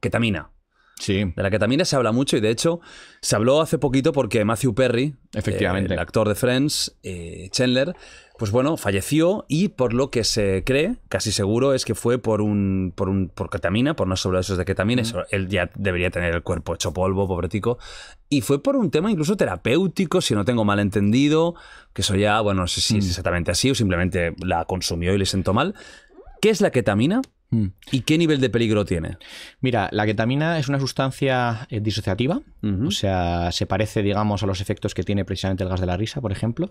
Ketamina. Sí. De la ketamina se habla mucho y de hecho se habló hace poquito porque Matthew Perry, Efectivamente. Eh, el actor de Friends, eh, Chandler, pues bueno, falleció y por lo que se cree, casi seguro, es que fue por un por, un, por ketamina, por eso es de ketamina. Él ya debería tener el cuerpo hecho polvo, pobretico. Y fue por un tema incluso terapéutico, si no tengo mal entendido, que eso ya, bueno, no sé si es mm. exactamente así o simplemente la consumió y le sentó mal. ¿Qué es la ketamina? Mm. ¿Y qué nivel de peligro tiene? Mira, la ketamina es una sustancia eh, disociativa, o sea, se parece, digamos, a los efectos que tiene precisamente el gas de la risa, por ejemplo,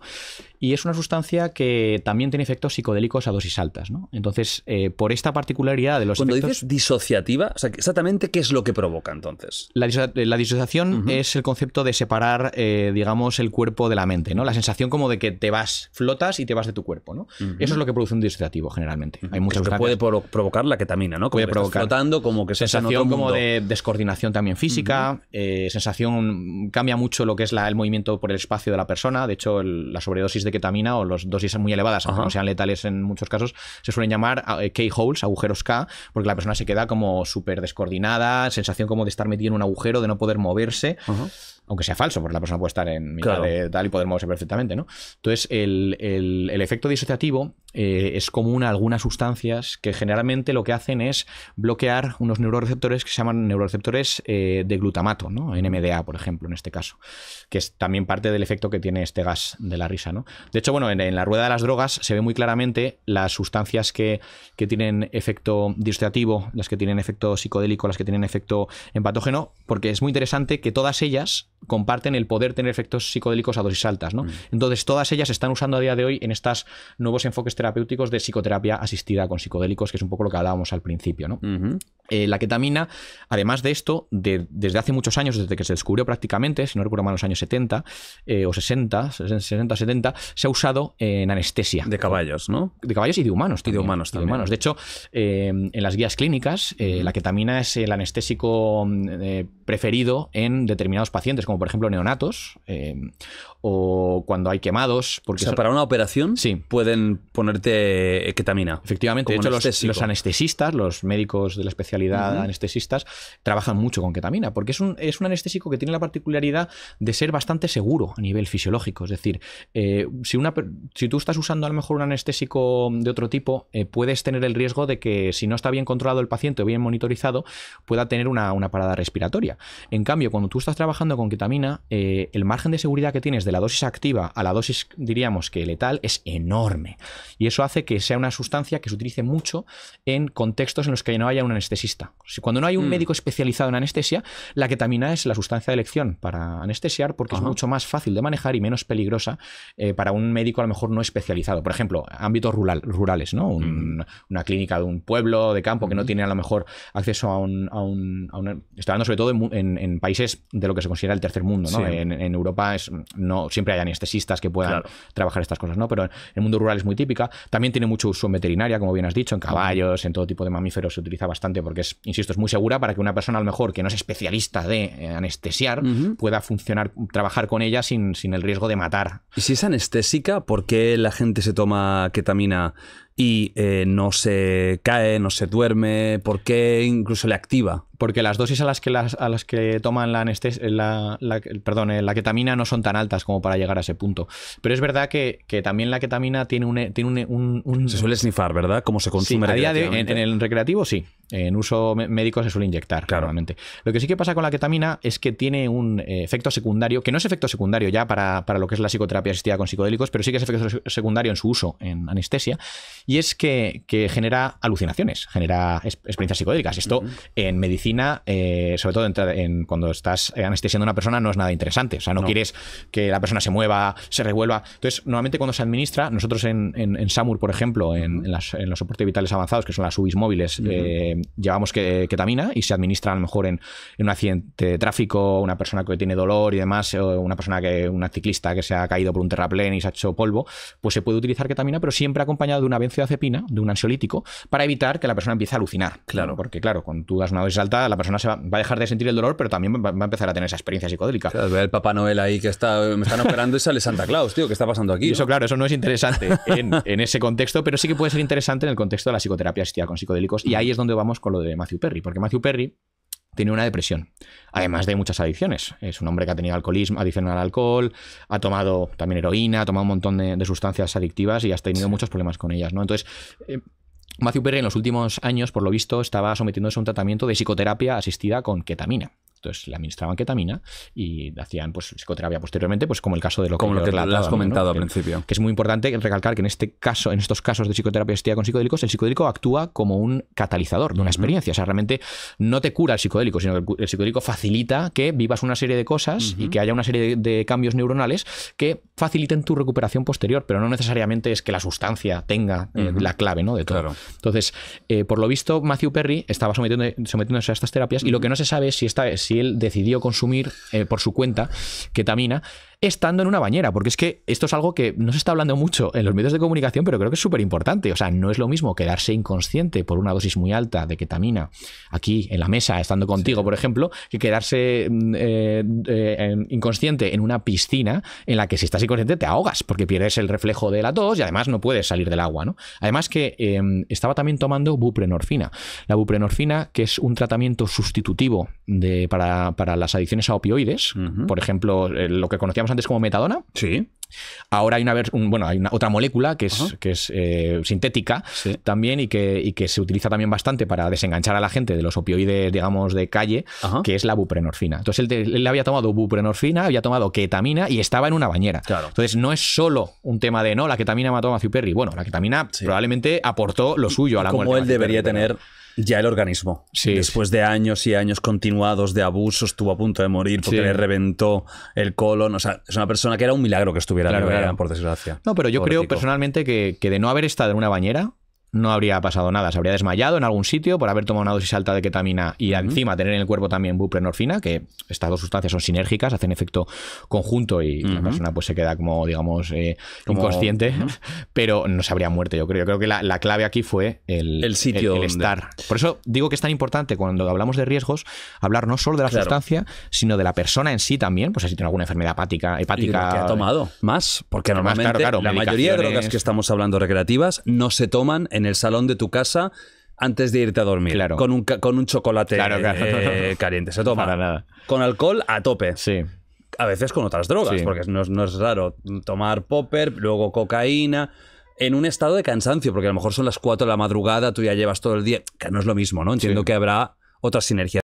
y es una sustancia que también tiene efectos psicodélicos a dosis altas, ¿no? Entonces, eh, por esta particularidad de los Cuando dices disociativa, o sea, exactamente qué es lo que provoca entonces. La, disociación es el concepto de separar, eh, digamos, el cuerpo de la mente, ¿no? La sensación como de que te vas, flotas y te vas de tu cuerpo, ¿no? Eso es lo que produce un disociativo generalmente. Hay muchas que puede provocar la ketamina, ¿no? Como que provocar. flotando, como que sensación como de descoordinación también física, eh, sensación cambia mucho lo que es la, el movimiento por el espacio de la persona. De hecho, la sobredosis de ketamina o las dosis muy elevadas, aunque no sean letales en muchos casos, se suelen llamar ah, eh, K-holes, agujeros K, porque la persona se queda como súper descoordinada, sensación como de estar metida en un agujero, de no poder moverse. aunque sea falso, porque la persona puede estar en mitad de tal y poder moverse perfectamente, ¿no? Entonces, el, el, efecto disociativo eh, es común a algunas sustancias que generalmente lo que hacen es bloquear unos neuroreceptores que se llaman neuroreceptores eh, de glutamato, ¿no? NMDA, por ejemplo, en este caso, que es también parte del efecto que tiene este gas de la risa, ¿no? De hecho, bueno, en, la rueda de las drogas se ve muy claramente las sustancias que, que tienen efecto distractivo, las que tienen efecto psicodélico, las que tienen efecto en patógeno, porque es muy interesante que todas ellas comparten el poder tener efectos psicodélicos a dosis altas. ¿no? Mm. Entonces, todas ellas se están usando a día de hoy en estos nuevos enfoques terapéuticos de psicoterapia asistida con psicodélicos, que es un poco lo que hablábamos al principio. ¿no? Eh, la ketamina, además de esto, desde hace muchos años, desde que se descubrió prácticamente, si no recuerdo mal, en los años 70 eh, o 60, 60, 70, se ha usado en anestesia. De caballos, ¿no? De caballos y de humanos de humanos también. De, hecho, eh, en las guías clínicas, la ketamina es el anestésico mm, preferido en determinados pacientes, como por ejemplo neonatos eh, o cuando hay quemados. Porque o sea, para una operación pueden ponerte eh, ketamina. Efectivamente, de hecho los, anestesistas, los médicos de la especialidad anestesistas, trabajan mucho con ketamina, porque es un, es un anestésico que tiene la particularidad de ser bastante seguro a nivel fisiológico. Es decir, eh, si, una, si tú estás usando a lo mejor un anestésico de otro tipo, puedes tener el riesgo de que si no está bien controlado el paciente o bien monitorizado, pueda tener una parada respiratoria en cambio, cuando tú estás trabajando con ketamina, eh, el margen de seguridad que tienes de la dosis activa a la dosis, diríamos que letal, es enorme. Y eso hace que sea una sustancia que se utilice mucho en contextos en los que no haya un anestesista. Cuando no hay un mm. médico especializado en anestesia, la ketamina es la sustancia de elección para anestesiar porque es mucho más fácil de manejar y menos peligrosa eh, para un médico a lo mejor no especializado. Por ejemplo, ámbitos rural, rurales, ¿no? Mm. Una clínica de un pueblo, de campo, que no mm. tiene a lo mejor acceso a un... A un, a hablando sobre todo de en, países de lo que se considera el tercer mundo, ¿no? En, Europa es, no siempre hay anestesistas que puedan trabajar estas cosas, ¿no? Pero en el mundo rural es muy típica. También tiene mucho uso en veterinaria, como bien has dicho, en caballos, en todo tipo de mamíferos se utiliza bastante porque es, insisto, es muy segura para que una persona a lo mejor que no es especialista de eh, anestesiar pueda funcionar, trabajar con ella sin, sin el riesgo de matar. Y si es anestésica, ¿por qué la gente se toma ketamina y eh, no se cae, no se duerme, ¿por qué incluso le activa? Porque las dosis a las que, a las que toman la, anestesia, eh, la, perdón, eh, la ketamina no son tan altas como para llegar a ese punto. Pero es verdad que, también la ketamina tiene un... Tiene un, Se suele snifar, ¿verdad? Como se consume sí, a en, el recreativo sí. En uso médico se suele inyectar, Lo que sí que pasa con la ketamina es que tiene un efecto secundario, que no es efecto secundario ya para, para lo que es la psicoterapia asistida con psicodélicos, pero sí que es efecto secundario en su uso en anestesia, y es que, genera alucinaciones, genera experiencias psicodélicas. Esto en medicina, eh, sobre todo cuando estás anestesiando a una persona, no es nada interesante. O sea, no, quieres que la persona se mueva, se revuelva. Entonces, normalmente cuando se administra, nosotros en, SAMUR, por ejemplo, en, los soportes vitales avanzados, que son las UBIs móviles, eh, llevamos ketamina y se administra a lo mejor en, un accidente de tráfico, una persona que tiene dolor y demás, o una persona que, una ciclista que se ha caído por un terraplén y se ha hecho polvo, pues se puede utilizar ketamina, pero siempre acompañado de una de un ansiolítico, para evitar que la persona empiece a alucinar. Claro. Porque, claro, cuando tú das una dosis alta, la persona se va, a dejar de sentir el dolor, pero también va, a empezar a tener esa experiencia psicodélica. el Papá Noel ahí que está, me están operando y sale Santa Claus, tío, ¿qué está pasando aquí? eso, claro, eso no es interesante en, en, ese contexto, pero sí que puede ser interesante en el contexto de la psicoterapia asistida con psicodélicos. Y ahí es donde vamos con lo de Matthew Perry, porque Matthew Perry tiene una depresión, además de muchas adicciones. Es un hombre que ha tenido alcoholismo, adicción al alcohol, ha tomado también heroína, ha tomado un montón de, sustancias adictivas y ha tenido muchos problemas con ellas, ¿no? Entonces, eh, Matthew Perry en los últimos años, por lo visto, estaba sometiéndose a un tratamiento de psicoterapia asistida con ketamina, entonces le administraban ketamina y hacían pues, psicoterapia posteriormente, pues como el caso de lo que, te has comentado al principio. Que, es muy importante recalcar que en este caso, en estos casos de psicoterapia asistida con psicodélicos, el psicodélico actúa como un catalizador de una experiencia. O sea, realmente no te cura el psicodélico, sino que el psicodélico facilita que vivas una serie de cosas y que haya una serie de, cambios neuronales que faciliten tu recuperación posterior, pero no necesariamente es que la sustancia tenga eh, la clave ¿no? de todo. Entonces, eh, por lo visto, Matthew Perry estaba sometiéndose a estas terapias y lo que no se sabe es si, esta, si y él decidió consumir eh, por su cuenta ketamina estando en una bañera, porque es que esto es algo que no se está hablando mucho en los medios de comunicación, pero creo que es súper importante. O sea, no es lo mismo quedarse inconsciente por una dosis muy alta de ketamina aquí en la mesa, estando contigo, por ejemplo, que quedarse mm, eh, eh, inconsciente en una piscina en la que si estás inconsciente te ahogas, porque pierdes el reflejo de la tos y además no puedes salir del agua, ¿no? Además que em, estaba también tomando buprenorfina. La buprenorfina, que es un tratamiento sustitutivo para, las adicciones a opioides, por ejemplo, eh, lo que conocíamos antes como metadona. Sí. Ahora hay una, bueno, hay otra molécula que es, que es eh, sintética también y que, que, se utiliza también bastante para desenganchar a la gente de los opioides, digamos, de calle, que es la buprenorfina. Entonces él, le había tomado buprenorfina, había tomado ketamina y estaba en una bañera. Entonces no es solo un tema de no, la ketamina mató a Matthew Bueno, la ketamina probablemente aportó lo suyo a la muerte. Como él debería tener ya el organismo. Después de años y años continuados de abusos, estuvo a punto de morir porque le reventó el colon. O sea, es una persona que era un milagro que estuviera en la por desgracia. No, pero yo creo personalmente que, de no haber estado en una bañera, no habría pasado nada. Se habría desmayado en algún sitio por haber tomado una dosis alta de ketamina y encima tener en el cuerpo también buprenorfina, que estas dos sustancias son sinérgicas, hacen efecto conjunto y la persona pues se queda como, digamos, eh, inconsciente, pero no se habría muerto, yo creo. creo que la, clave aquí fue el, sitio. estar. Por eso digo que es tan importante cuando hablamos de riesgos hablar no solo de la sustancia, sino de la persona en sí también, pues si tiene alguna enfermedad hepática. hepática que ha tomado? ¿Más? Porque normalmente la mayoría de drogas que estamos hablando recreativas no se toman en en el salón de tu casa antes de irte a dormir. Claro. Con un, con un chocolate eh, caliente. Se toma. nada. Con alcohol a tope. Sí. A veces con otras drogas, porque no es, raro tomar popper, luego cocaína en un estado de cansancio, porque a lo mejor son las 4 de la madrugada, tú ya llevas todo el día, que no es lo mismo, ¿no? Entiendo que habrá otras sinergias.